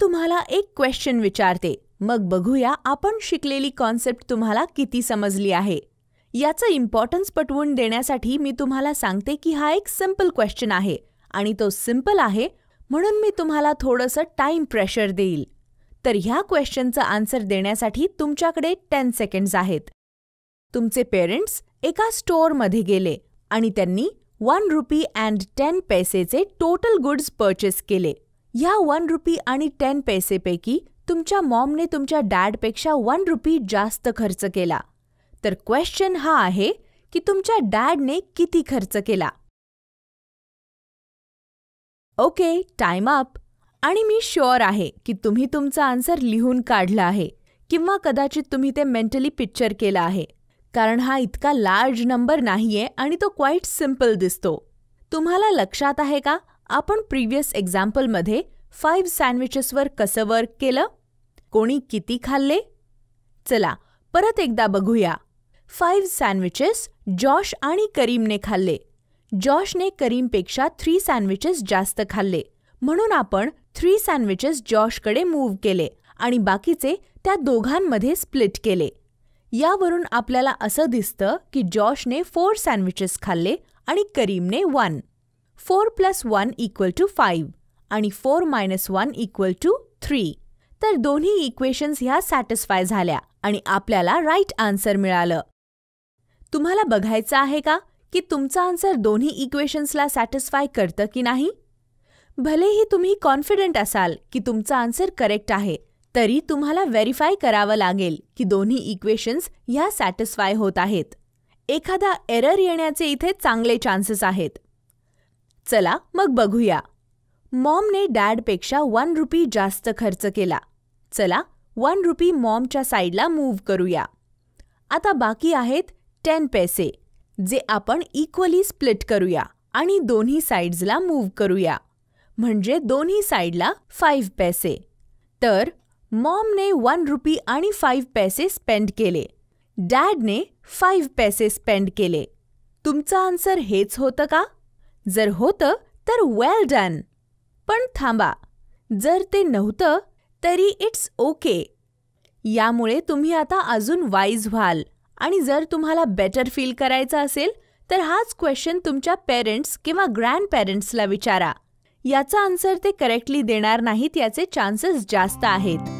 तुम्हाला एक क्वेश्चन विचारते मग बघूया आपण शिकलेली कॉन्सेप्ट तुम्हाला किती समजली आहे याचं इम्पॉर्टन्स पटवून देण्यासाठी मी तुम्हाला सांगते की हा एक सिम्पल क्वेश्चन आहे आणि तो सिम्पल आहे म्हणून मी तुम्हाला थोडंसं टाईम प्रेशर देईल तर ह्या क्वेश्चनचं आन्सर देण्यासाठी तुमच्याकडे टेन सेकंड्स आहेत तुमचे पेरेंट्स एका स्टोअरमध्ये गेले आणि त्यांनी वन रुपी अँड टेन पैसेचे टोटल गुड्स पर्चेस केले या वन रुपी आणि टेन पैसेपैकी तुमच्या मॉमने तुमच्या डॅडपेक्षा वन रुपी जास्त खर्च केला तर क्वेश्चन हा आहे की तुमच्या डॅडने किती खर्च केला ओके टाइम अप आणि मी शुअर आहे की तुम्ही तुमचा आन्सर लिहून काढला आहे किंवा कदाचित तुम्ही ते मेंटली पिक्चर केलं आहे कारण हा इतका लार्ज नंबर नाहीये आणि तो क्वाईट सिम्पल दिसतो तुम्हाला लक्षात आहे का आपण प्रिव्हियस एक्झाम्पलमध्ये फाईव्ह सँडविचेसवर कसं वर्क केलं कोणी किती खाल्ले चला परत एकदा बघूया फाईव्ह सँडविचेस जॉश आणि करीमने खाल्ले जॉशने करीमपेक्षा थ्री सँडविचेस जास्त खाल्ले म्हणून आपण थ्री सँडविचेस जॉशकडे मूव्ह केले आणि बाकीचे त्या दोघांमध्ये स्प्लिट केले यावरून आपल्याला असं दिसतं की जॉशने फोर सँडविचेस खाल्ले आणि करीमने one four plus one equal to five आणि four minus one equal to three तर दोन्ही इक्वेशन्स ह्या सॅटिस्फाय झाल्या आणि आपल्याला राईट आन्सर मिळालं तुम्हाला बघायचं आहे का की तुमचा आन्सर दोन्ही इक्वेशन्सला सॅटिस्फाय करतं की नाही भलेही तुम्ही कॉन्फिडंट असाल की तुमचा आन्सर करेक्ट आहे तरी तुम्हाला व्हेरीफाय करावं लागेल की दोन्ही इक्वेशन्स ह्या सॅटिस्फाय होत आहेत एखादा एरर येण्याचे इथे चांगले चान्सेस आहेत चला मग बघूया मॉमने डॅडपेक्षा वन रुपी जास्त खर्च केला चला वन रुपी मॉमच्या साईडला मूव्ह करूया आता बाकी आहेत टेन पैसे जे आपण इक्वली स्प्लिट करूया आणि दोन्ही साईड्सला मूव्ह करूया म्हणजे दोन्ही साईडला फाईव्ह पैसे तर मॉमने वन रुपी आणि फाईव्ह पैसे स्पेंड केले डॅडने फाईव्ह पैसे स्पेंड केले तुमचा आन्सर हेच होतं का जर होतं तर वेल डन पण थांबा जर ते नव्हतं तरी इट्स ओके यामुळे तुम्ही आता अजून वाईज व्हाल आणि जर तुम्हाला बेटर फील करायचं असेल तर हाच क्वेश्चन तुमच्या पेरेंट्स किंवा ग्रँड पेरेंट्सला विचारा याचा आन्सर ते करेक्टली देणार नाहीत याचे चान्सेस जास्त आहेत